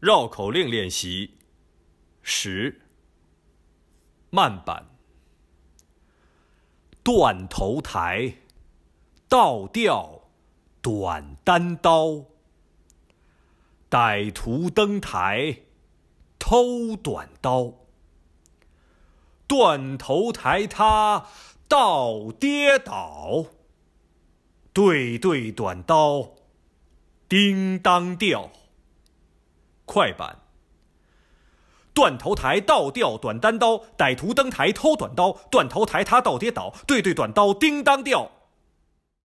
绕口令练习，十慢板。断头台倒吊，短单刀。歹徒登台偷短刀，断头台他倒跌倒，对对短刀叮当掉。快板，断头台倒吊短单刀，歹徒登台偷短刀，断头台他倒跌倒，对对短刀叮当掉。